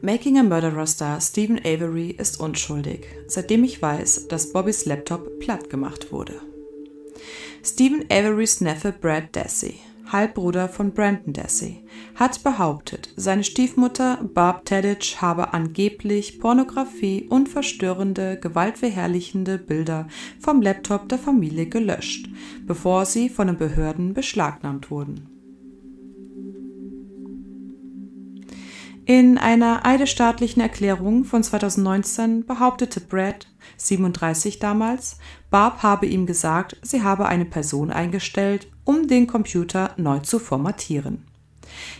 Making a Murderer Star Stephen Avery ist unschuldig, seitdem ich weiß, dass Bobbys Laptop platt gemacht wurde. Stephen Averys Neffe Brad Dassey, Halbbruder von Brandon Dassey, hat behauptet, seine Stiefmutter Barb Tedditch habe angeblich Pornografie und verstörende, gewaltverherrlichende Bilder vom Laptop der Familie gelöscht, bevor sie von den Behörden beschlagnahmt wurden. In einer eidesstaatlichen Erklärung von 2019 behauptete Brad, 37 damals, Barb habe ihm gesagt, sie habe eine Person eingestellt, um den Computer neu zu formatieren.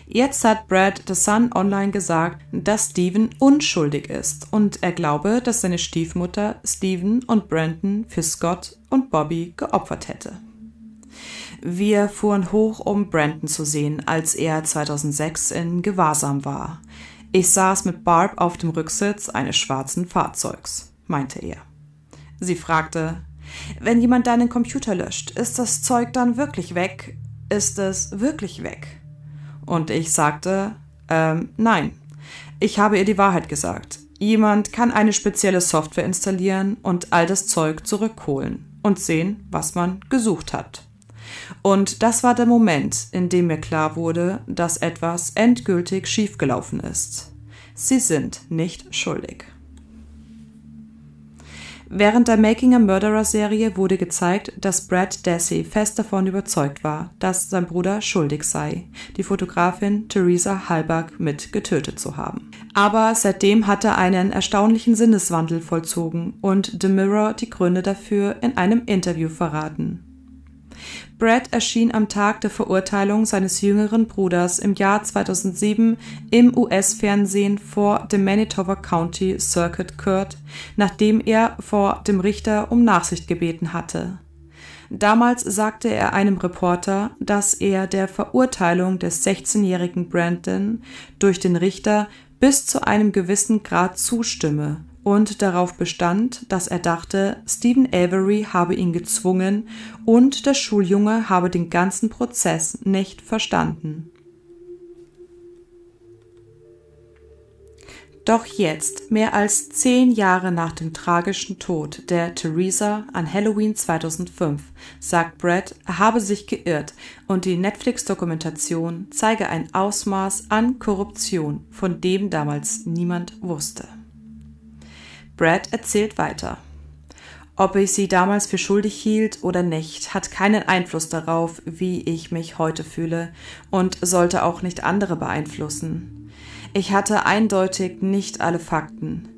Jetzt hat Brad The Sun Online gesagt, dass Steven unschuldig ist und er glaube, dass seine Stiefmutter Steven und Brandon für Scott und Bobby geopfert hätte. Wir fuhren hoch, um Brandon zu sehen, als er 2006 in Gewahrsam war. Ich saß mit Barb auf dem Rücksitz eines schwarzen Fahrzeugs, meinte er. Sie fragte, wenn jemand deinen Computer löscht, ist das Zeug dann wirklich weg? Ist es wirklich weg? Und ich sagte, ähm, nein. Ich habe ihr die Wahrheit gesagt. Jemand kann eine spezielle Software installieren und all das Zeug zurückholen und sehen, was man gesucht hat. Und das war der Moment, in dem mir klar wurde, dass etwas endgültig schiefgelaufen ist. Sie sind nicht schuldig. Während der Making a Murderer Serie wurde gezeigt, dass Brad Dassey fest davon überzeugt war, dass sein Bruder schuldig sei, die Fotografin Theresa Halbach mit getötet zu haben. Aber seitdem hat er einen erstaunlichen Sinneswandel vollzogen und The Mirror die Gründe dafür in einem Interview verraten. Brad erschien am Tag der Verurteilung seines jüngeren Bruders im Jahr 2007 im US-Fernsehen vor dem Manitoba County Circuit Court, nachdem er vor dem Richter um Nachsicht gebeten hatte. Damals sagte er einem Reporter, dass er der Verurteilung des 16-jährigen Brandon durch den Richter bis zu einem gewissen Grad zustimme und darauf bestand, dass er dachte, Stephen Avery habe ihn gezwungen und der Schuljunge habe den ganzen Prozess nicht verstanden. Doch jetzt, mehr als zehn Jahre nach dem tragischen Tod der Theresa an Halloween 2005, sagt Brad, er habe sich geirrt und die Netflix-Dokumentation zeige ein Ausmaß an Korruption, von dem damals niemand wusste. Brad erzählt weiter. Ob ich sie damals für schuldig hielt oder nicht, hat keinen Einfluss darauf, wie ich mich heute fühle und sollte auch nicht andere beeinflussen. Ich hatte eindeutig nicht alle Fakten.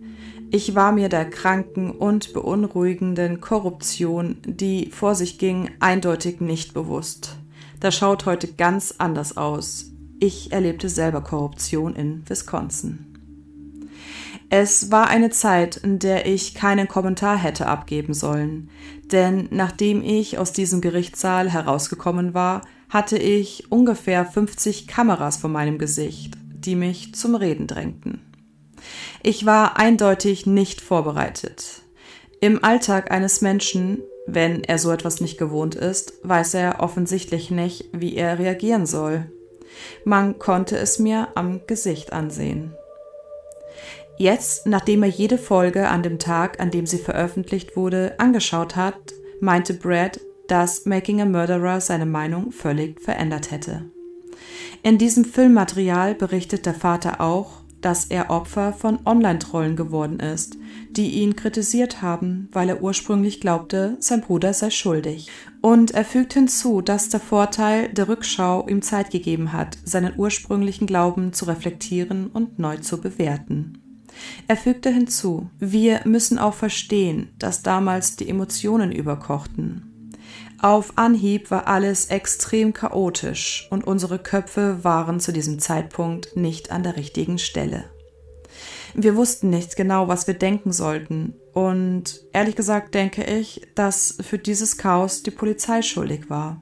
Ich war mir der kranken und beunruhigenden Korruption, die vor sich ging, eindeutig nicht bewusst. Das schaut heute ganz anders aus. Ich erlebte selber Korruption in Wisconsin. Es war eine Zeit, in der ich keinen Kommentar hätte abgeben sollen, denn nachdem ich aus diesem Gerichtssaal herausgekommen war, hatte ich ungefähr 50 Kameras vor meinem Gesicht, die mich zum Reden drängten. Ich war eindeutig nicht vorbereitet. Im Alltag eines Menschen, wenn er so etwas nicht gewohnt ist, weiß er offensichtlich nicht, wie er reagieren soll. Man konnte es mir am Gesicht ansehen. Jetzt, nachdem er jede Folge an dem Tag, an dem sie veröffentlicht wurde, angeschaut hat, meinte Brad, dass Making a Murderer seine Meinung völlig verändert hätte. In diesem Filmmaterial berichtet der Vater auch, dass er Opfer von Online-Trollen geworden ist, die ihn kritisiert haben, weil er ursprünglich glaubte, sein Bruder sei schuldig. Und er fügt hinzu, dass der Vorteil der Rückschau ihm Zeit gegeben hat, seinen ursprünglichen Glauben zu reflektieren und neu zu bewerten. Er fügte hinzu, wir müssen auch verstehen, dass damals die Emotionen überkochten. Auf Anhieb war alles extrem chaotisch und unsere Köpfe waren zu diesem Zeitpunkt nicht an der richtigen Stelle. Wir wussten nicht genau, was wir denken sollten und ehrlich gesagt denke ich, dass für dieses Chaos die Polizei schuldig war.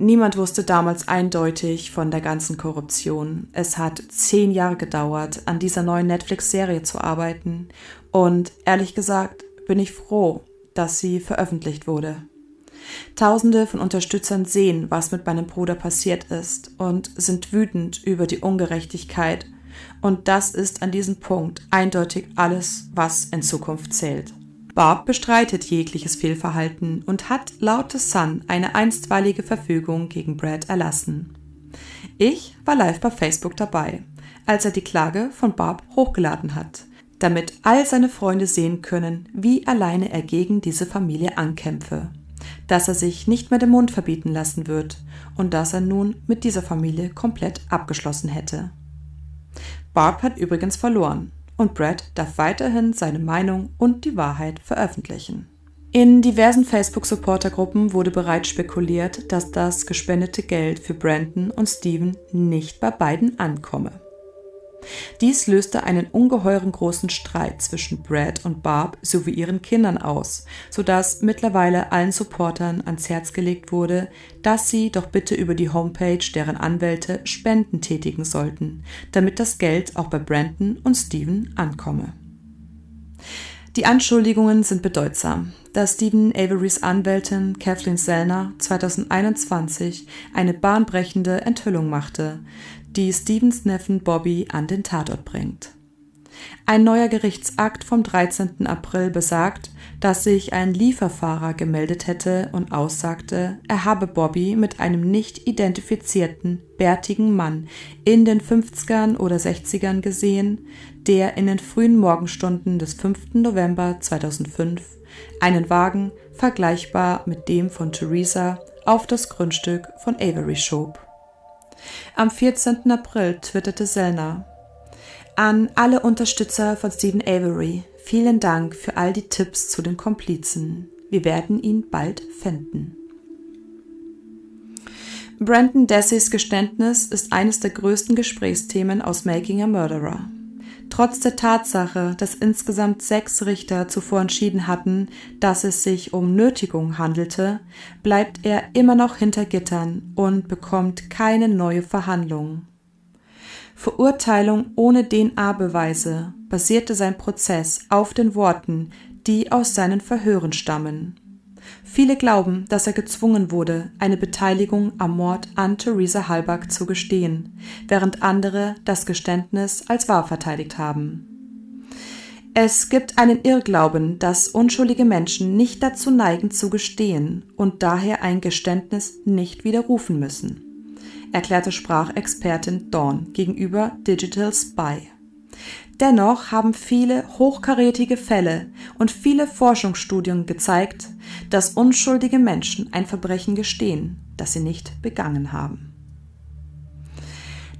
Niemand wusste damals eindeutig von der ganzen Korruption. Es hat zehn Jahre gedauert, an dieser neuen Netflix-Serie zu arbeiten. Und ehrlich gesagt bin ich froh, dass sie veröffentlicht wurde. Tausende von Unterstützern sehen, was mit meinem Bruder passiert ist und sind wütend über die Ungerechtigkeit. Und das ist an diesem Punkt eindeutig alles, was in Zukunft zählt. Barb bestreitet jegliches Fehlverhalten und hat laut The Sun eine einstweilige Verfügung gegen Brad erlassen. Ich war live bei Facebook dabei, als er die Klage von Barb hochgeladen hat, damit all seine Freunde sehen können, wie alleine er gegen diese Familie ankämpfe, dass er sich nicht mehr den Mund verbieten lassen wird und dass er nun mit dieser Familie komplett abgeschlossen hätte. Barb hat übrigens verloren, und Brad darf weiterhin seine Meinung und die Wahrheit veröffentlichen. In diversen Facebook-Supportergruppen wurde bereits spekuliert, dass das gespendete Geld für Brandon und Steven nicht bei beiden ankomme. Dies löste einen ungeheuren großen Streit zwischen Brad und Barb sowie ihren Kindern aus, sodass mittlerweile allen Supportern ans Herz gelegt wurde, dass sie doch bitte über die Homepage deren Anwälte Spenden tätigen sollten, damit das Geld auch bei Brandon und Steven ankomme. Die Anschuldigungen sind bedeutsam, da Stephen Averys Anwältin Kathleen Sellner 2021 eine bahnbrechende Enthüllung machte, die Stevens Neffen Bobby an den Tatort bringt. Ein neuer Gerichtsakt vom 13. April besagt, dass sich ein Lieferfahrer gemeldet hätte und aussagte, er habe Bobby mit einem nicht identifizierten, bärtigen Mann in den 50ern oder 60ern gesehen, der in den frühen Morgenstunden des 5. November 2005 einen Wagen vergleichbar mit dem von Theresa auf das Grundstück von Avery schob. Am 14. April twitterte Sellner. An alle Unterstützer von Stephen Avery, vielen Dank für all die Tipps zu den Komplizen. Wir werden ihn bald finden. Brandon Dessys Geständnis ist eines der größten Gesprächsthemen aus Making a Murderer trotz der Tatsache, dass insgesamt sechs Richter zuvor entschieden hatten, dass es sich um Nötigung handelte, bleibt er immer noch hinter Gittern und bekommt keine neue Verhandlung. Verurteilung ohne DNA-Beweise basierte sein Prozess auf den Worten, die aus seinen Verhören stammen. Viele glauben, dass er gezwungen wurde, eine Beteiligung am Mord an Theresa Halbach zu gestehen, während andere das Geständnis als wahr verteidigt haben. Es gibt einen Irrglauben, dass unschuldige Menschen nicht dazu neigen zu gestehen und daher ein Geständnis nicht widerrufen müssen, erklärte Sprachexpertin Dawn gegenüber Digital Spy. Dennoch haben viele hochkarätige Fälle und viele Forschungsstudien gezeigt, dass unschuldige Menschen ein Verbrechen gestehen, das sie nicht begangen haben.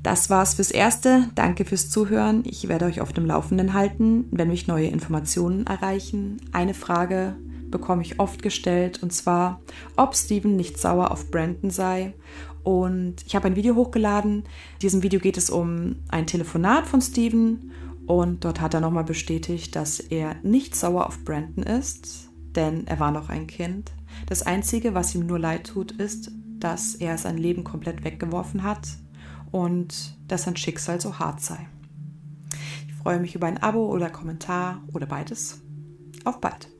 Das war's fürs Erste. Danke fürs Zuhören. Ich werde euch auf dem Laufenden halten, wenn mich neue Informationen erreichen. Eine Frage bekomme ich oft gestellt und zwar, ob Steven nicht sauer auf Brandon sei. Und ich habe ein Video hochgeladen. In diesem Video geht es um ein Telefonat von Steven und dort hat er nochmal bestätigt, dass er nicht sauer auf Brandon ist, denn er war noch ein Kind. Das Einzige, was ihm nur leid tut, ist, dass er sein Leben komplett weggeworfen hat und dass sein Schicksal so hart sei. Ich freue mich über ein Abo oder Kommentar oder beides. Auf bald!